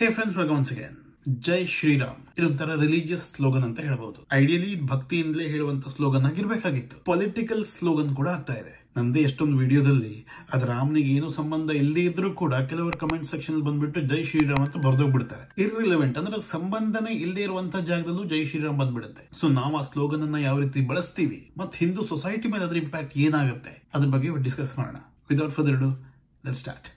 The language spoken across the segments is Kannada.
ಹೇ friends welcome once again Jai Shriram ಇದೊಂಥರ ರಿಲಿಜಿಯಸ್ ಸ್ಲೋಗನ್ ಅಂತ ಹೇಳಬಹುದು ಐಡಿಯಲಿ ಭಕ್ತಿಯಿಂದಲೇ ಹೇಳುವಂತ ಸ್ಲೋಗನ್ ಆಗಿರ್ಬೇಕಾಗಿತ್ತು ಪೊಲಿಟಿಕಲ್ ಸ್ಲೋಗನ್ ಕೂಡ ಆಗ್ತಾ ಇದೆ ನಂದೇ ಎಷ್ಟೊಂದು ವಿಡಿಯೋದಲ್ಲಿ ಅದ್ರ ರಾಮ್ನಿಗೆ ಏನು ಸಂಬಂಧ ಇಲ್ಲದೇ ಇದ್ರೂ ಕೂಡ ಕೆಲವರು ಕಮೆಂಟ್ ಸೆಕ್ಷನ್ ಬಂದ್ಬಿಟ್ಟು ಜೈ ಶ್ರೀರಾಮ್ ಅಂತ ಬರೆದೋಗ್ಬಿಡ್ತಾರೆ ಇರ್ರಿಲೆವೆಂಟ್ ಅಂದ್ರೆ ಸಂಬಂಧನೇ ಇಲ್ಲದೆ ಇರುವಂತಹ ಜಾಗದಲ್ಲೂ ಜೈ ಶ್ರೀರಾಮ್ ಬಂದ್ಬಿಡುತ್ತೆ ಸೊ ನಾವು ಆ ಸ್ಲೋಗನ್ ಅನ್ನ ಯಾವ ರೀತಿ ಬಳಸ್ತೀವಿ ಮತ್ತೆ ಹಿಂದೂ ಸೊಸೈಟಿ ಮೇಲೆ ಅದ್ರ ಇಂಪ್ಯಾಕ್ಟ್ ಏನಾಗುತ್ತೆ ಅದ್ರ ಬಗ್ಗೆ ಡಿಸ್ಕಸ್ ಮಾಡೋಣ without further do let start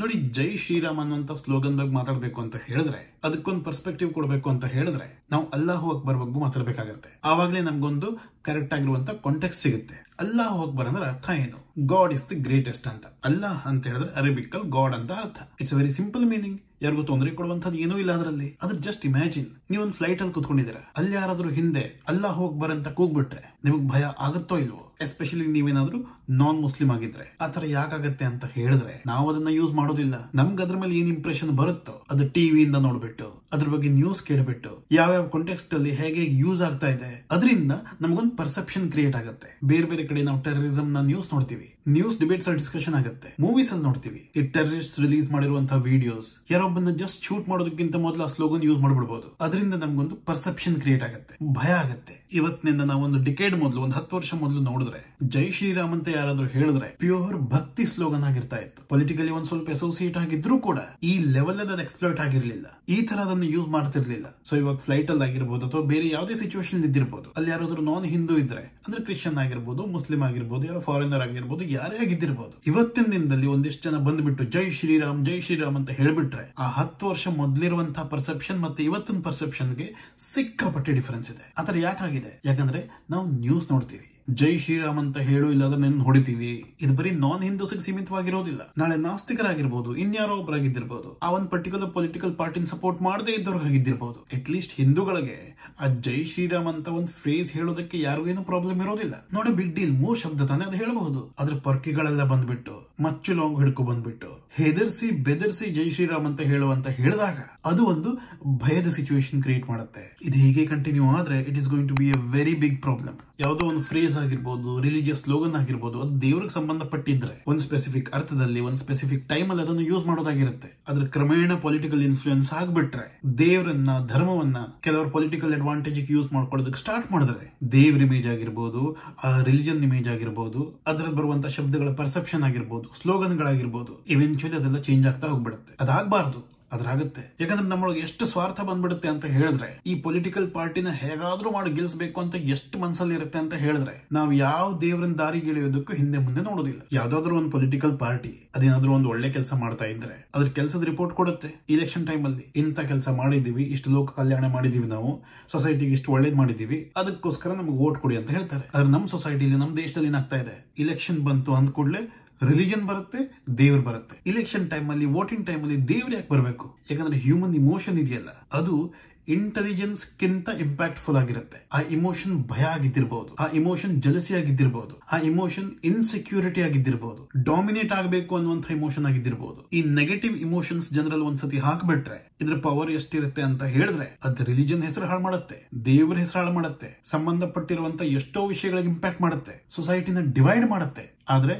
ನೋಡಿ ಜೈ ಶ್ರೀರಾಮ್ ಅನ್ನುವಂತ ಸ್ಲೋಗನ್ ಬಗ್ಗೆ ಮಾತಾಡಬೇಕು ಅಂತ ಹೇಳಿದ್ರೆ ಅದಕ್ಕೊಂದು ಪರ್ಸ್ಪೆಕ್ಟಿವ್ ಕೊಡಬೇಕು ಅಂತ ಹೇಳಿದ್ರೆ ನಾವು ಅಲ್ಲಾಹು ಅಕ್ಬರ್ ಬಗ್ಗೆ ಮಾತಾಡಬೇಕಾಗತ್ತೆ ಆವಾಗಲೇ ನಮ್ಗೊಂದು ಕರೆಕ್ಟ್ ಆಗಿರುವಂತ ಕಾಂಟೆಕ್ಸ್ ಸಿಗುತ್ತೆ ಅಲ್ಲಾಹು ಅಕ್ಬರ್ ಅಂದ್ರೆ ಅರ್ಥ ಏನು ಗಾಡ್ ಇಸ್ ದಿ ಗ್ರೇಟೆಸ್ಟ್ ಅಂತ ಅಲ್ಲಾಹ್ ಅಂತ ಹೇಳಿದ್ರೆ ಅರೇಬಿಕಲ್ ಗಾಡ್ ಅಂತ ಅರ್ಥ ಇಟ್ಸ್ ವೆರಿ ಸಿಂಪಲ್ ಮೀನಿಂಗ್ ಯಾರಿಗೂ ತೊಂದರೆ ಕೊಡುವಂತದ್ದು ಏನೂ ಇಲ್ಲ ಅದರಲ್ಲಿ ಅದ್ರ ಜಸ್ಟ್ ಇಮ್ಯಾಜಿನ್ ನೀವೊಂದು ಫ್ಲೈಟ್ ಅಲ್ಲಿ ಕುತ್ಕೊಂಡಿದ್ದೀರಾ ಅಲ್ಲಿ ಯಾರಾದ್ರೂ ಹಿಂದೆ ಅಲ್ಲ ಹೋಗ್ಬಾರ ಅಂತ ಕೂಗ್ಬಿಟ್ರೆ ನಿಮಗ್ ಭಯ ಆಗುತ್ತೋ ಇಲ್ವೋ ಎಸ್ಪೆಷಲಿ ನೀವೇನಾದ್ರೂ ನಾನ್ ಮುಸ್ಲಿಂ ಆಗಿದ್ರೆ ಆತರ ಯಾಕಾಗತ್ತೆ ಅಂತ ಹೇಳಿದ್ರೆ ನಾವು ಅದನ್ನ ಯೂಸ್ ಮಾಡೋದಿಲ್ಲ ನಮ್ಗೆ ಅದ್ರ ಮೇಲೆ ಏನ್ ಇಂಪ್ರೆಷನ್ ಬರುತ್ತೋ ಅದು ಟಿವಿಯಿಂದ ನೋಡ್ಬಿಟ್ಟು ಅದ್ರ ಬಗ್ಗೆ ನ್ಯೂಸ್ ಕೇಳ್ಬಿಟ್ಟು ಯಾವ ಯಾವ ಕಾಂಟೆಕ್ಸ್ಟ್ ಅಲ್ಲಿ ಹೇಗೆ ಯೂಸ್ ಆಗ್ತಾ ಇದೆ ಅದರಿಂದ ನಮಗೊಂದು ಪರ್ಸೆಪ್ಷನ್ ಕ್ರಿಯೇಟ್ ಆಗುತ್ತೆ ಬೇರೆ ಬೇರೆ ಕಡೆ ನಾವು ಟೆರರಿಸಮ್ ನ ನ್ಯೂಸ್ ನೋಡ್ತೀವಿ ನ್ಯೂಸ್ ಡಿಬೇಟ್ಸ್ ಡಿಸ್ಕಷನ್ ಆಗುತ್ತೆ ಮೂವೀಸ್ ಅಲ್ಲಿ ನೋಡ್ತೀವಿ ಈ ಟೆರರಿಸ್ಟ್ ರಿಲೀಸ್ ಮಾಡಿರುವಂತಹ ವಿಡಿಯೋಸ್ ಯಾರೋ ಯಾರೊಬ್ಬನ ಜಸ್ಟ್ ಶೂಟ್ ಮಾಡೋದಕ್ಕಿಂತ ಮೊದಲು ಆ ಸ್ಲೋಗನ್ ಯೂಸ್ ಮಾಡ್ಬಿಡ್ಬೋದು ಅದರಿಂದ ನಮ್ಗೊಂದು ಪರ್ಸೆಪ್ಷನ್ ಕ್ರಿಯೇಟ್ ಆಗುತ್ತೆ ಭಯ ಆಗುತ್ತೆ ಇವತ್ತಿನಿಂದ ನಾವು ಒಂದು ಡಿಕೇಡ್ ಮೊದಲು ಒಂದು ಹತ್ತು ವರ್ಷ ಮೊದಲು ನೋಡಿದ್ರೆ ಜೈ ಶ್ರೀರಾಮ್ ಅಂತ ಯಾರಾದ್ರೂ ಹೇಳಿದ್ರೆ ಪ್ಯೂರ್ ಭಕ್ತಿ ಸ್ಲೋಗನ್ ಆಗಿರ್ತಾ ಇತ್ತು ಪೊಲಿಟಿಕಲಿ ಒಂದ್ ಸ್ವಲ್ಪ ಅಸೋಸಿಯೇಟ್ ಆಗಿದ್ರು ಕೂಡ ಈ ಲೆವೆಲ್ ಅದ ಎಕ್ಸ್ಪ್ಲೋರ್ಟ್ ಆಗಿರ್ಲಿಲ್ಲ ಈ ತರ ಅದನ್ನು ಯೂಸ್ ಮಾಡ್ತಿರ್ಲಿಲ್ಲ ಸೊ ಇವಾಗ ಫ್ಲೈಟ್ ಅಲ್ಲಿ ಆಗಿರ್ಬೋದು ಅಥವಾ ಬೇರೆ ಯಾವುದೇ ಸಿಚುವೇಶನ್ ಇದ್ದಿರ್ಬೋದು ಅಲ್ಲಿ ಯಾರಾದ್ರೂ ನಾನ್ ಹಿಂದೂ ಇದ್ರೆ ಅಂದ್ರೆ ಕ್ರಿಶ್ಚಿಯನ್ ಆಗಿರ್ಬೋದು ಮುಸ್ಲಿಂ ಆಗಿರ್ಬೋದು ಯಾರೋ ಫಾರಿನರ್ ಆಗಿರ್ಬೋದು ಯಾರೇ ಆಗಿದ್ದಿರ್ಬೋದು ಇವತ್ತಿನ ದಿನದಲ್ಲಿ ಒಂದಿಷ್ಟು ಜನ ಬಂದ್ಬಿಟ್ಟು ಜೈ ಶ್ರೀರಾಮ್ ಜೈ ಶ್ರೀರಾಮ್ ಅಂತ ಹೇಳ್ಬಿಟ್ರೆ ಆ ಹತ್ತು ವರ್ಷ ಮೊದಲಿರುವಂತಹ ಪರ್ಸೆಪ್ಷನ್ ಮತ್ತೆ ಇವತ್ತಿನ ಪರ್ಸೆಪ್ಷನ್ಗೆ ಸಿಕ್ಕಾಪಟ್ಟೆ ಡಿಫರೆನ್ಸ್ ಇದೆ ಆತರ ಯಾಕಾಗಿದೆ ಯಾಕಂದ್ರೆ ನಾವು ನ್ಯೂಸ್ ನೋಡ್ತೀವಿ ಜೈ ಶ್ರೀರಾಮ್ ಅಂತ ಹೇಳು ಇಲ್ಲ ಅದನ್ನ ಹೊಡಿತೀವಿ ಇದು ಬರೀ ನಾನ್ ಹಿಂದೂಸ್ಗೆ ಸೀಮಿತವಾಗಿರೋದಿಲ್ಲ ನಾಳೆ ನಾಸ್ತಿಕರಾಗಿರ್ಬೋದು ಇನ್ಯಾರೋ ಒಬ್ಬರಾಗಿದ್ದಿರ್ಬೋದು ಆ ಒಂದು ಪರ್ಟಿಕ್ಯುಲರ್ ಪೊಲಿಟಿಕಲ್ ಪಾರ್ಟಿನ ಸಪೋರ್ಟ್ ಮಾಡದೇ ಇದ್ದವ್ರಿಗಾಗಿದ್ದಿರ್ಬೋದು ಅಟ್ ಲೀಸ್ಟ್ ಹಿಂದೂಗಳಿಗೆ ಆ ಜೈ ಶ್ರೀರಾಮ್ ಅಂತ ಒಂದು ಫ್ರೇಜ್ ಹೇಳೋದಕ್ಕೆ ಯಾರಿಗೂ ಏನು ಪ್ರಾಬ್ಲಮ್ ಇರೋದಿಲ್ಲ ನೋಡಿ ಬಿಗ್ ಡೀಲ್ ಮೂರ್ ಶಬ್ದ ತಾನೇ ಅದು ಹೇಳಬಹುದು ಅದ್ರ ಪರ್ಕಿಗಳೆಲ್ಲ ಬಂದ್ಬಿಟ್ಟು ಮಚ್ಚು ಲಾಂಗ್ ಹಿಡ್ಕೊ ಬಂದ್ಬಿಟ್ಟು ಹೆದರ್ಸಿ ಬೆದರ್ಸಿ ಜೈ ಶ್ರೀರಾಮ್ ಅಂತ ಹೇಳುವಂತ ಹೇಳಿದಾಗ ಅದು ಒಂದು ಭಯದ ಸಿಚುವೇಶನ್ ಕ್ರಿಯೇಟ್ ಮಾಡುತ್ತೆ ಇದು ಹೀಗೆ ಕಂಟಿನ್ಯೂ ಆದ್ರೆ it is going to be a very big problem ಯಾವುದೋ ಒಂದು ಫ್ರೇಸ್ ಆಗಿರ್ಬೋದು ರಿಲಿಜಿಯಸ್ ಸ್ಲೋಗನ್ ಆಗಿರ್ಬೋದು ಅದು ದೇವ್ರಿಗೆ ಸಂಬಂಧಪಟ್ಟಿದ್ರೆ ಒಂದು ಸ್ಪೆಸಿಫಿಕ್ ಅರ್ಥದಲ್ಲಿ ಒಂದು ಸ್ಪೆಸಿಫಿಕ್ ಟೈಮ್ ಅಲ್ಲಿ ಅದನ್ನು ಯೂಸ್ ಮಾಡೋದಾಗಿರುತ್ತೆ ಅದ್ರ ಕ್ರಮೇಣ ಪೊಲಿಟಿಕಲ್ ಇನ್ಫ್ಲೂಯೆನ್ಸ್ ಆಗ್ಬಿಟ್ರೆ ದೇವರನ್ನ ಧರ್ಮವನ್ನ ಕೆಲವರು ಪೊಲಿಟಿಕಲ್ ಅಡ್ವಾಂಟೇಜ್ ಯೂಸ್ ಮಾಡ್ಕೊಳ್ಳೋದಕ್ಕೆ ಸ್ಟಾರ್ಟ್ ಮಾಡಿದ್ರೆ ದೇವ್ರ ಇಮೇಜ್ ಆಗಿರ್ಬೋದು ಆ ರಿಲಿಜನ್ ಇಮೇಜ್ ಆಗಿರ್ಬೋದು ಅದ್ರಲ್ಲಿ ಬರುವಂತಹ ಶಬ್ದಗಳ ಪರ್ಸೆಪ್ಷನ್ ಆಗಿರ್ಬೋದು ಸ್ಲೋಗನ್ಗಳಾಗಿರ್ಬೋದು ಇವೆಂಚುಲಿ ಅದೆಲ್ಲ ಚೇಂಜ್ ಆಗ್ತಾ ಹೋಗ್ಬಿಡುತ್ತೆ ಅದಾಗಬಾರ್ದು ಅದ್ರಾಗುತ್ತೆ ಯಾಕಂದ್ರೆ ನಮ್ಮೊಳಗೆ ಎಷ್ಟು ಸ್ವಾರ್ಥ ಬಂದ್ಬಿಡುತ್ತೆ ಅಂತ ಹೇಳಿದ್ರೆ ಈ ಪೊಲಿಟಿಕಲ್ ಪಾರ್ಟಿನ ಹೇಗಾದ್ರೂ ಮಾಡಿ ಗೆಲ್ಸ್ಬೇಕು ಅಂತ ಎಷ್ಟು ಮನ್ಸಲ್ಲಿ ಇರುತ್ತೆ ಅಂತ ಹೇಳಿದ್ರೆ ನಾವು ಯಾವ ದೇವರನ್ನ ದಾರಿ ಗೆಳೆಯೋದಕ್ಕೂ ಹಿಂದೆ ಮುಂದೆ ನೋಡೋದಿಲ್ಲ ಯಾವ್ದಾದ್ರು ಒಂದು ಪೊಲಿಟಿಕಲ್ ಪಾರ್ಟಿ ಅದೇನಾದ್ರೂ ಒಂದು ಒಳ್ಳೆ ಕೆಲಸ ಮಾಡ್ತಾ ಇದ್ರೆ ಅದ್ರ ಕೆಲಸದ ರಿಪೋರ್ಟ್ ಕೊಡುತ್ತೆ ಇಲೆಕ್ಷನ್ ಟೈಮ್ ಅಲ್ಲಿ ಇಂತ ಕೆಲಸ ಮಾಡಿದೀವಿ ಇಷ್ಟು ಲೋಕ ಕಲ್ಯಾಣ ಮಾಡಿದೀವಿ ನಾವು ಸೊಸೈಟಿಗೆ ಇಷ್ಟು ಒಳ್ಳೇದ್ ಮಾಡಿದೀವಿ ಅದಕ್ಕೋಸ್ಕರ ನಮ್ಗೆ ವೋಟ್ ಕೊಡಿ ಅಂತ ಹೇಳ್ತಾರೆ ಆದ್ರೆ ನಮ್ಮ ಸೊಸೈಟಿಲಿ ನಮ್ಮ ದೇಶದಲ್ಲಿ ಏನಾಗ್ತಾ ಇದೆ ಇಲೆಕ್ಷನ್ ಬಂತು ಅಂದ್ಕೊಡ್ಲೆ ರಿಲಿಜನ್ ಬರುತ್ತೆ ದೇವ್ರು ಬರುತ್ತೆ ಇಲೆಕ್ಷನ್ ಟೈಮ್ ಅಲ್ಲಿ ವೋಟಿಂಗ್ ಟೈಮ್ ಅಲ್ಲಿ ದೇವ್ರು ಯಾಕೆ ಬರಬೇಕು ಯಾಕಂದ್ರೆ ಹ್ಯೂಮನ್ ಇಮೋಷನ್ ಇದೆಯಲ್ಲ ಅದು ಇಂಟೆಲಿಜೆನ್ಸ್ ಕಿಂತ ಇಂಪ್ಯಾಕ್ಟ್ಫುಲ್ ಆಗಿರುತ್ತೆ ಆ ಇಮೋಷನ್ ಭಯ ಆಗಿದ್ದಿರಬಹುದು ಆ ಇಮೋಷನ್ ಜಲಸಿ ಆಗಿದ್ದಿರಬಹುದು ಆ ಇಮೋಷನ್ ಇನ್ಸೆಕ್ಯೂರಿಟಿ ಆಗಿದ್ದಿರಬಹುದು ಡಾಮಿನೇಟ್ ಆಗಬೇಕು ಅನ್ನುವಂತ ಇಮೋಷನ್ ಆಗಿದ್ದಿರಬಹುದು ಈ ನೆಗೆಟಿವ್ ಇಮೋಷನ್ಸ್ ಜನರಲ್ ಒಂದ್ಸತಿ ಹಾಕ್ಬಿಟ್ರೆ ಇದ್ರ ಪವರ್ ಎಷ್ಟಿರುತ್ತೆ ಅಂತ ಹೇಳಿದ್ರೆ ಅದ್ ರಿಲಿಜನ್ ಹೆಸರು ಹಾಳು ಮಾಡುತ್ತೆ ದೇವರ ಹೆಸರು ಹಾಳು ಮಾಡುತ್ತೆ ಸಂಬಂಧಪಟ್ಟಿರುವಂತ ಎಷ್ಟೋ ವಿಷಯಗಳಿಗೆ ಇಂಪ್ಯಾಕ್ಟ್ ಮಾಡುತ್ತೆ ಸೊಸೈಟಿನ ಡಿವೈಡ್ ಮಾಡುತ್ತೆ ಆದ್ರೆ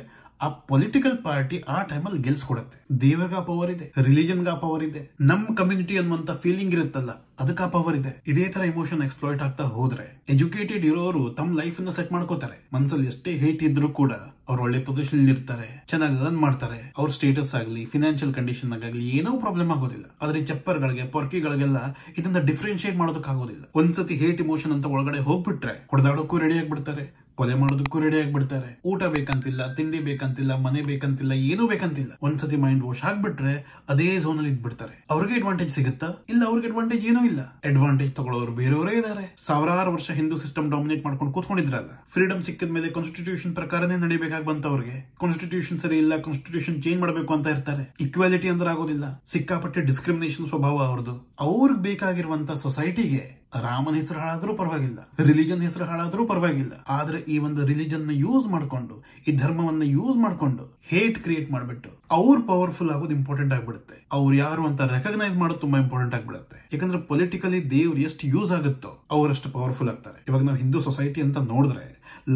ಆ ಪೊಲಿಟಿಕಲ್ ಪಾರ್ಟಿ ಆ ಟೈಮಲ್ಲಿ ಗೆಲ್ಸ್ಕೊಡತ್ತೆ ದೇವರ್ಗ ಆ ಪವರ್ ಇದೆ ರಿಲಿಜನ್ ಆ ಪವರ್ ಇದೆ ನಮ್ ಕಮ್ಯುನಿಟಿ ಅನ್ನುವಂತ ಫೀಲಿಂಗ್ ಇರುತ್ತಲ್ಲ ಅದಕ್ಕೆ ಆ ಪವರ್ ಇದೆ ಇದೇ ತರ ಇಮೋಷನ್ ಎಕ್ಸ್ಪ್ಲೋಯ್ಟ್ ಆಗ್ತಾ ಹೋದ್ರೆ ಎಜುಕೇಟೆಡ್ ಇರೋರು ತಮ್ ಲೈಫ್ ಅನ್ನ ಸೆಟ್ ಮಾಡ್ಕೋತಾರೆ ಮನ್ಸಲ್ಲಿ ಎಷ್ಟೇ ಹೇಟ್ ಇದ್ರು ಕೂಡ ಅವ್ರು ಒಳ್ಳೆ ಪೊಸಿಷನ್ ಇರ್ತಾರೆ ಚೆನ್ನಾಗಿ ಅರ್ನ್ ಮಾಡ್ತಾರೆ ಅವ್ರ ಸ್ಟೇಟಸ್ ಆಗಲಿ ಫಿನಾನ್ಷಿಯಲ್ ಕಂಡೀಷನ್ ಆಗಲಿ ಏನೋ ಪ್ರಾಬ್ಲಮ್ ಆಗೋದಿಲ್ಲ ಆದ್ರೆ ಚಪ್ಪರ್ ಗಳಿಗೆ ಪೊರ್ಕಿಗಳಿಗೆಲ್ಲ ಇದನ್ನ ಡಿಫ್ರೆನ್ಶಿಯೇಟ್ ಮಾಡೋದಕ್ಕಾಗೋದಿಲ್ಲ ಒಂದ್ಸತಿ ಹೇಟ್ ಇಮೋಷನ್ ಅಂತ ಒಳಗಡೆ ಹೋಗ್ಬಿಟ್ರೆ ಹೊಡೆದಾಡೋಕ್ಕೂ ರೆಡಿ ಆಗ್ಬಿಡ್ತಾರೆ ಕೊಲೆ ಮಾಡೋದಕ್ಕೂ ರೆಡಿ ಆಗ್ಬಿಡ್ತಾರೆ ಊಟ ಬೇಕಂತಿಲ್ಲ ತಿಂಡಿ ಬೇಕಂತಿಲ್ಲ ಮನೆ ಬೇಕಂತಿಲ್ಲ ಏನೂ ಬೇಕಂತಿಲ್ಲ ಒಂದ್ಸತಿ ಮೈಂಡ್ ವಾಶ್ ಆಗ್ಬಿಟ್ರೆ ಅದೇ ಝೋನ್ ಅಲ್ಲಿ ಇದ್ಬಿಡ್ತಾರೆ ಅವ್ರಿಗೆ ಅಡ್ವಾಂಟೇಜ್ ಸಿಗುತ್ತಾ ಇಲ್ಲ ಅವ್ರಿಗೆ ಅಡ್ವಾಂಟೇಜ್ ಏನೂ ಇಲ್ಲ ಅಡ್ವಾಂಟೇಜ್ ತಗೊಳ್ಳೋರು ಬೇರೆಯವರೇ ಇದಾರೆ ಸಾವಿರಾರು ವರ್ಷ ಹಿಂದೂ ಸಿಸ್ಟಮ್ ಡಾಮಿನೇಟ್ ಮಾಡ್ಕೊಂಡು ಕೂತ್ಕೊಂಡಿದ್ರಲ್ಲ ಫ್ರೀಡಮ್ ಸಿಕ್ಕಿದ ಮೇಲೆ ಕಾನ್ಸ್ಟಿಟ್ಯೂಷನ್ ಪ್ರಕಾರನೇ ನಡಿಬೇಕಾಗಿ ಬಂತವ್ರಿಗೆ ಕಾನ್ಸ್ಟಿಟ್ಯೂಷನ್ ಸರಿ ಇಲ್ಲ ಕಾನ್ಸ್ಟಿಟ್ಯೂಷನ್ ಚೇಂಜ್ ಮಾಡಬೇಕು ಅಂತ ಇರ್ತಾರೆ ಇಕ್ವಾಲಿಟಿ ಅಂದ್ರೆ ಆಗೋದಿಲ್ಲ ಸಿಕ್ಕಾಪಟ್ಟೆ ಡಿಸ್ಕ್ರಿಮಿನೇಷನ್ ಸ್ವಭಾವ ಅವ್ರದ್ದು ಅವ್ರಿಗೆ ಬೇಕಾಗಿರುವಂತ ಸೊಸೈಟಿಗೆ ರಾಮನ ಹೆಸರು ಹಾಳಾದ್ರೂ ಪರವಾಗಿಲ್ಲ ರಿಲಿಜನ್ ಹೆಸರು ಹಾಳಾದ್ರೂ ಪರವಾಗಿಲ್ಲ ಆದ್ರೆ ಈ ಒಂದು ರಿಲಿಜನ್ ನ ಯೂಸ್ ಮಾಡ್ಕೊಂಡು ಈ ಧರ್ಮವನ್ನ ಯೂಸ್ ಮಾಡ್ಕೊಂಡು ಹೇಟ್ ಕ್ರಿಯೇಟ್ ಮಾಡ್ಬಿಟ್ಟು ಅವ್ರು ಪವರ್ಫುಲ್ ಆಗೋದು ಇಂಪಾರ್ಟೆಂಟ್ ಆಗ್ಬಿಡುತ್ತೆ ಅವ್ರು ಯಾರು ಅಂತ ರೆಕಗ್ನೈಸ್ ಮಾಡೋದು ತುಂಬಾ ಇಂಪಾರ್ಟೆಂಟ್ ಆಗ್ಬಿಡುತ್ತೆ ಯಾಕಂದ್ರೆ ಪೊಲಿಟಿಕಲಿ ದೇವ್ರು ಎಷ್ಟು ಯೂಸ್ ಆಗುತ್ತೋ ಅವರಷ್ಟು ಪವರ್ಫುಲ್ ಆಗ್ತಾರೆ ಇವಾಗ ನಾವು ಹಿಂದೂ ಸೊಸೈಟಿ ಅಂತ ನೋಡಿದ್ರೆ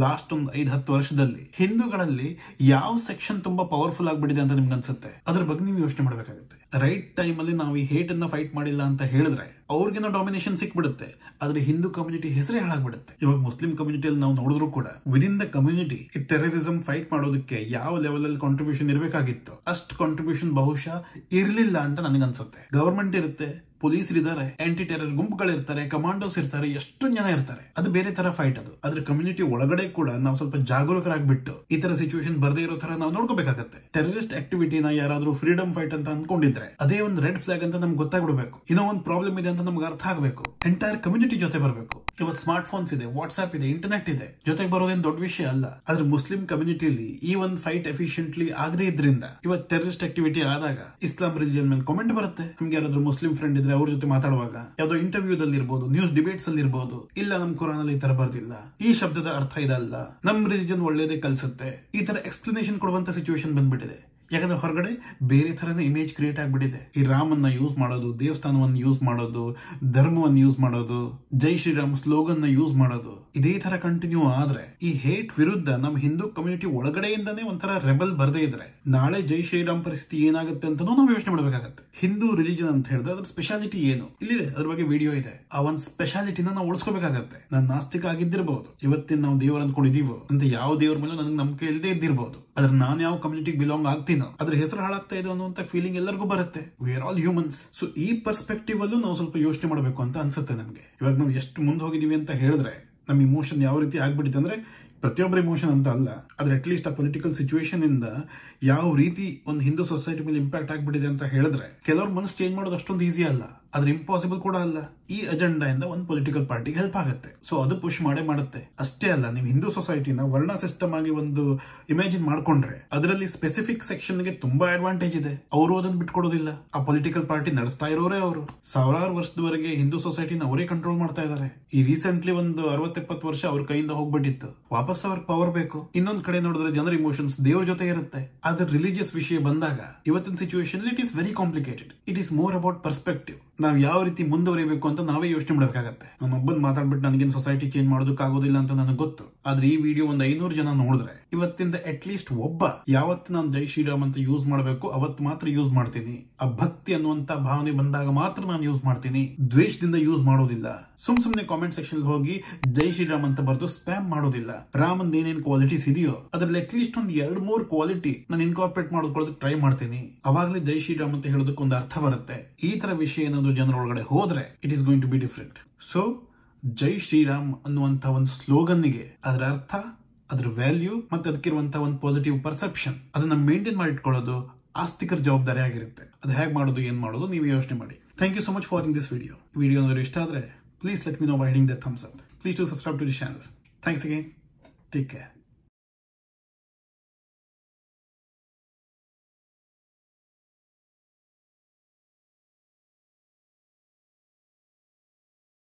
ಲಾಸ್ಟ್ ಒಂದು ಐದ್ ಹತ್ತು ವರ್ಷದಲ್ಲಿ ಹಿಂದೂಗಳಲ್ಲಿ ಯಾವ ಸೆಕ್ಷನ್ ತುಂಬಾ ಪವರ್ಫುಲ್ ಆಗ್ಬಿಟ್ಟಿದೆ ಅಂತ ನಿಮ್ಗೆ ಅನ್ಸುತ್ತೆ ಅದ್ರ ಬಗ್ಗೆ ನೀವು ಯೋಚನೆ ಮಾಡ್ಬೇಕಾಗುತ್ತೆ ರೈಟ್ ಟೈಮಲ್ಲಿ ನಾವು ಈ ಹೇಟ್ ಅನ್ನ ಫೈಟ್ ಮಾಡಿಲ್ಲ ಅಂತ ಹೇಳಿದ್ರೆ ಅವ್ರಿಗಿನ್ನ ಡಾಮಿನೇಷನ್ ಸಿಕ್ಬಿಡುತ್ತೆ ಆದ್ರೆ ಹಿಂದೂ ಕಮ್ಯುನಿಟಿ ಹೆಸರೇ ಹಾಳಾಗ್ಬಿಡುತ್ತೆ ಇವಾಗ ಮುಸ್ಲಿಂ ಕಮ್ಯುನಿಟಿಯಲ್ಲಿ ನಾವು ನೋಡಿದ್ರು ಕೂಡ within the community terrorism fight ಮಾಡೋದಕ್ಕೆ ಯಾವ ಲೆವೆಲ್ ಅಲ್ಲಿ ಕಾಂಟ್ರಿಬ್ಯೂಷನ್ ಇರಬೇಕಾಗಿತ್ತು ಅಷ್ಟು ಕಾಂಟ್ರಿಬ್ಯೂಷನ್ ಬಹುಶಃ ಇರಲಿಲ್ಲ ಅಂತ ಅನ್ಸುತ್ತೆ ಗವರ್ಮೆಂಟ್ ಇರುತ್ತೆ ಪೊಲೀಸರು ಇದಾರೆ ಆಂಟಿ ಟೆರರ್ ಗುಂಪುಗಳಿರ್ತಾರೆ ಕಮಾಂಡೋಸ್ ಇರ್ತಾರೆ ಎಷ್ಟು ಜನ ಇರ್ತಾರೆ ಅದು ಬೇರೆ ತರ ಫೈಟ್ ಅದು ಅದ್ರ ಕಮ್ಯುನಿಟಿ ಒಳಗಡೆ ಕೂಡ ನಾವು ಸ್ವಲ್ಪ ಜಾಗರೂಕರಾಗ್ಬಿಟ್ಟು ಈ ತರ ಸಿಚುವೇಶನ್ ಬರದೇ ಇರೋ ತರ ನಾವು ನೋಡ್ಕೋಬೇಕಾಗತ್ತೆ ಟೆರರಿಸ್ಟ್ ಆಕ್ಟಿವಿಟಿನ ಯಾರಾದ್ರೂ ಫ್ರೀಡಮ್ ಫೈಟ್ ಅಂತ ಅನ್ಕೊಂಡಿದ್ರೆ ಅದೇ ಒಂದು ರೆಡ್ ಫ್ಲಾಗ್ ಅಂತ ನಮ್ಗೆ ಗೊತ್ತಾಗ್ಬಿಡ್ಬೇಕು ಇನ್ನೊಂದು ಒಂದು ಪ್ರಾಬ್ಲಮ್ ಇದೆ ಅಂತ ನಮ್ಗೆ ಅರ್ಥ ಆಗಬೇಕು ಎಂಟೈರ್ ಕಮ್ಯುನಿಟಿ ಜೊತೆ ಬರಬೇಕು ಇವತ್ತು ಸ್ಮಾರ್ಟ್ ಫೋನ್ಸ್ ಇದೆ ವಾಟ್ಸ್ಆಪ್ ಇದೆ ಇಂಟರ್ನೆಟ್ ಇದೆ ಜೊತೆಗೆ ಬರೋದೇನು ದೊಡ್ಡ ವಿಷಯ ಅಲ್ಲ ಆದ್ರೆ ಮುಸ್ಲಿಂ ಕಮ್ಯುನಿಟಿಲಿ ಈ ಒಂದು ಫೈಟ್ ಎಫಿಷಿಯಂಟ್ಲಿ ಆಗದೆ ಇದ್ರಿಂದ ಇವತ್ತು ಟೆರರಿಸ್ಟ್ ಆಕ್ಟಿವಿಟಿ ಆದಾಗ ಇಸ್ಲಾಂ ರಿಲಿಜನ್ ಮೇಲೆ ಕಾಮೆಂಟ್ ಬರುತ್ತೆ ನಮ್ಗೆ ಯಾರಾದ್ರೂ ಮುಸ್ಲಿಂ ಫ್ರೆಂಡ್ ಇದ್ರೆ ಅವ್ರ ಜೊತೆ ಮಾತಾಡುವಾಗ ಯಾವ್ದೋ ಇಂಟರ್ವ್ಯೂದಲ್ಲಿ ಇರ್ಬೋದು ನ್ಯೂಸ್ ಡಿಬೇಟ್ಸ್ ಅಲ್ಲಿ ಇರ್ಬೋದು ಇಲ್ಲ ನಮ್ ಕುರಾನಲ್ಲಿ ಈ ತರ ಬರ್ದಿಲ್ಲ ಈ ಶಬ್ದದ ಅರ್ಥ ಇದಲ್ಲ ನಮ್ ರಿಲಿಜನ್ ಒಳ್ಳೇದೇ ಕಲ್ಸುತ್ತೆ ಈ ತರ ಎಕ್ಸ್ಪ್ಲನೇಷನ್ ಕೊಡುವಂತ ಸಿಚುವೇಶನ್ ಬಂದ್ಬಿಟ್ಟಿದೆ ಯಾಕಂದ್ರೆ ಹೊರಗಡೆ ಬೇರೆ ತರದ ಇಮೇಜ್ ಕ್ರಿಯೇಟ್ ಆಗಿಬಿಟ್ಟಿದೆ ಈ ರಾಮನ್ನ ಯೂಸ್ ಮಾಡೋದು ದೇವಸ್ಥಾನವನ್ನು ಯೂಸ್ ಮಾಡೋದು ಧರ್ಮವನ್ನು ಯೂಸ್ ಮಾಡೋದು ಜೈ ಶ್ರೀರಾಮ್ ನ ಯೂಸ್ ಮಾಡೋದು ಇದೇ ತರ ಕಂಟಿನ್ಯೂ ಆದ್ರೆ ಈ ಹೇಟ್ ವಿರುದ್ಧ ನಮ್ಮ ಹಿಂದೂ ಕಮ್ಯುನಿಟಿ ಒಳಗಡೆಯಿಂದನೇ ಒಂಥರ ರೆಬಲ್ ಬರದೇ ಇದ್ರೆ ನಾಳೆ ಜೈ ಶ್ರೀರಾಮ್ ಪರಿಸ್ಥಿತಿ ಏನಾಗುತ್ತೆ ಅಂತನೂ ನಾವು ಯೋಚನೆ ಮಾಡಬೇಕಾಗತ್ತೆ ಹಿಂದೂ ರಿಲಿಜನ್ ಅಂತ ಹೇಳಿದ್ರೆ ಅದ್ರ ಸ್ಪೆಷಾಲಿಟಿ ಏನು ಇಲ್ಲಿದೆ ಅದ್ರ ಬಗ್ಗೆ ವಿಡಿಯೋ ಇದೆ ಆ ಒಂದು ಸ್ಪೆಷಾಲಿಟಿನ ನಾವು ಉಳಿಸ್ಕೋಬೇಕಾಗತ್ತೆ ನಾನು ನಾಸ್ತಿಕ ಆಗಿದ್ದಿರಬಹುದು ಇವತ್ತಿನ ನಾವು ದೇವರ ಅಂದ್ಕೊಂಡಿದೀವೋ ಅಂತ ಯಾವ ದೇವರ ಮೇಲೆ ನನಗೆ ನಂಬಿಕೆ ಇಲ್ಲದೆ ಇದ್ದಿರಬಹುದು ಆದ್ರೆ ನಾನ್ ಯಾವ ಕಮ್ಯುನಿಟಿ ಬಿಲಾಂಗ್ ಆಗ್ತೀನೋ ಅದ್ರ ಹೆಸರು ಹಾಳಾಗ್ತಾ ಇದೆ ಅನ್ನುವಂತ ಫೀಲಿಂಗ್ ಎಲ್ಲರಿಗೂ ಬರುತ್ತೆ we are all humans so ಈ ಪರ್ಸ್ಪೆಕ್ಟಿವ್ ಅಲ್ಲೂ ನಾವು ಸ್ವಲ್ಪ ಯೋಚನೆ ಮಾಡಬೇಕು ಅಂತ ಅನ್ಸುತ್ತೆ ನಮಗೆ ಇವಾಗ ನಾವು ಎಷ್ಟು ಮುಂದೆ ಹೋಗಿದೀವಿ ಅಂತ ಹೇಳಿದ್ರೆ ನಮ್ಮ ಇಮೋಷನ್ ಯಾವ ರೀತಿ ಆಗ್ಬಿಟ್ಟಿದೆ ಅಂದ್ರೆ ಪ್ರತಿಯೊಬ್ಬರ ಇಮೋಷನ್ ಅಂತ ಅಲ್ಲ ಆದ್ರೆ ಅಟ್ ಲೀಸ್ಟ್ ಆ ಪೊಲಿಟಿಕಲ್ ಸಿಚುವೇಶನ್ ಇಂದ ಯಾವ ರೀತಿ ಒಂದು ಹಿಂದೂ ಸೊಸೈಟಿ ಮೇಲೆ ಇಂಪ್ಯಾಕ್ಟ್ ಆಗ್ಬಿಟ್ಟಿದೆ ಅಂತ ಹೇಳಿದ್ರೆ ಕೆಲವ್ರ ಮನಸ್ಸು ಚೇಂಜ್ ಮಾಡೋದು ಅಷ್ಟೊಂದು ಈಸಿ ಅಲ್ಲ ಆದ್ರೆ ಇಂಪಾಸಿಬಲ್ ಕೂಡ ಅಲ್ಲ ಈ ಅಜೆಂಡಾ ಇಂದ ಒಂದು ಪೊಲಿಟಿಕಲ್ ಪಾರ್ಟಿಗೆ ಹೆಲ್ಪ್ ಆಗುತ್ತೆ ಸೊ ಅದು ಪುಷ್ ಮಾಡೇ ಮಾಡುತ್ತೆ ಅಷ್ಟೇ ಅಲ್ಲ ನೀವು ಹಿಂದೂ ಸೊಸೈಟಿನ ವರ್ಣ ಸಿಸ್ಟಮ್ ಆಗಿ ಒಂದು ಇಮೇಜಿನ್ ಮಾಡ್ಕೊಂಡ್ರೆ ಅದರಲ್ಲಿ ಸ್ಪೆಸಿಫಿಕ್ ಸೆಕ್ಷನ್ ಗೆ ತುಂಬಾ ಅಡ್ವಾಂಟೇಜ್ ಇದೆ ಅವರು ಅದನ್ನ ಬಿಟ್ಕೊಡೋದಿಲ್ಲ ಆ ಪೊಲಿಟಿಕಲ್ ಪಾರ್ಟಿ ನಡೆಸ್ತಾ ಇರೋರೇ ಅವರು ಸಾವಿರಾರು ವರ್ಷದವರೆಗೆ ಹಿಂದೂ ಸೊಸೈಟಿನ ಅವರೇ ಕಂಟ್ರೋಲ್ ಮಾಡ್ತಾ ಇದ್ದಾರೆ ಈ ರೀಸೆಂಟ್ಲಿ ಒಂದು ಅರವತ್ತೆಪ್ಪತ್ತು ವರ್ಷ ಅವ್ರ ಕೈಯಿಂದ ಹೋಗ್ಬಿಟ್ಟಿತ್ತು ವಾಪಸ್ ಅವ್ರ ಪವರ್ ಬೇಕು ಇನ್ನೊಂದ್ ಕಡೆ ನೋಡಿದ್ರೆ ಜನರ ಇಮೋಷನ್ಸ್ ದೇವ್ರ ಜೊತೆ ಇರುತ್ತೆ ಆದ್ರೆ ರಿಲಿಜಿಯಸ್ ವಿಷಯ ಬಂದಾಗ ಇವತ್ತಿನ situation it is very complicated it is more about perspective ನಾವು ಯಾವ ರೀತಿ ಮುಂದುವರಿಬೇಕು ಅಂತ ನಾವೇ ಯೋಚನೆ ಮಾಡಬೇಕಾಗತ್ತೆ ನಾನು ಒಬ್ಬನ್ ಮಾತಾಡ್ಬಿಟ್ಟು ನನಗೇನು ಸೊಸೈಟಿ ಚೇಂಜ್ ಮಾಡೋದಕ್ಕಾಗೋದಿಲ್ಲ ಅಂತ ನನಗೆ ಗೊತ್ತು ಆದ್ರೆ ಈ ವಿಡಿಯೋ ಒಂದು ಐನೂರು ಜನ ನೋಡಿದ್ರೆ ಇವತ್ತಿಂದ ಅಟ್ ಲೀಸ್ಟ್ ಒಬ್ಬ ಯಾವತ್ತು ನಾನು ಜೈ ಶ್ರೀರಾಮ್ ಅಂತ ಯೂಸ್ ಮಾಡಬೇಕು ಅವತ್ತು ಮಾತ್ರ ಯೂಸ್ ಮಾಡ್ತೀನಿ ಆ ಭಕ್ತಿ ಅನ್ನುವಂತ ಭಾವನೆ ಬಂದಾಗ ಮಾತ್ರ ನಾನು ಯೂಸ್ ಮಾಡ್ತೀನಿ ದ್ವೇಷದಿಂದ ಯೂಸ್ ಮಾಡೋದಿಲ್ಲ ಸುಮ್ ಸುಮ್ನೆ ಕಾಮೆಂಟ್ ಸೆಕ್ಷನ್ ಹೋಗಿ ಜೈ ಶ್ರೀರಾಮ್ ಅಂತ ಬರೆದು ಸ್ಪ್ಯಾಮ್ ಮಾಡೋದಿಲ್ಲ ರಾಮನ್ ಏನೇನು ಕ್ವಾಲಿಟೀಸ್ ಇದೆಯೋ ಅದ್ರಲ್ಲಿ ಅಟ್ ಲೀಸ್ಟ್ ಒಂದ್ ಎರಡ್ ಮೂರ್ ಕ್ವಾಲಿಟಿ ನಾನು ಇನ್ಕಾರ್ಪೊರೇಟ್ ಮಾಡ್ಕೊಳ್ಳೋದಕ್ಕೆ ಟ್ರೈ ಮಾಡ್ತೀನಿ ಅವಾಗಲೇ ಜೈ ಶ್ರೀರಾಮ್ ಅಂತ ಹೇಳೋದಕ್ಕೆ ಒಂದು ಅರ್ಥ ಬರುತ್ತೆ ಈ ತರ ವಿಷಯ ಏನಾದ್ರು ಜನರ ಒಳಗಡೆ ಹೋದ್ರೆ it is going to be different so ಜೈ ಶ್ರೀರಾಮ್ ಅನ್ನುವಂತ ಒಂದು ಸ್ಲೋಗನ್ಗೆ ಅದರ ಅರ್ಥ ಅದರ ವ್ಯಾಲ್ಯೂ ಮತ್ತೆ ಅದಕ್ಕಿರುವಂತಹ ಒಂದು ಪಾಸಿಟಿವ್ ಪರ್ಸೆಪ್ಷನ್ ಅದನ್ನ ಮೇಂಟೈನ್ ಮಾಡಿಟ್ಕೊಳ್ಳೋದು ಆಸ್ತಿಕರ ಜವಾಬ್ದಾರಿ ಆಗಿರುತ್ತೆ ಅದು ಹೇಗೆ ಮಾಡೋದು ಏನ್ ಮಾಡೋದು ನೀವು ಯೋಚನೆ ಮಾಡಿ thank you so much for this video video ಅಂದ್ರೆ ಇಷ್ಟ ಆದ್ರೆ please let me know by hitting the up please to subscribe to the channel thanks again take care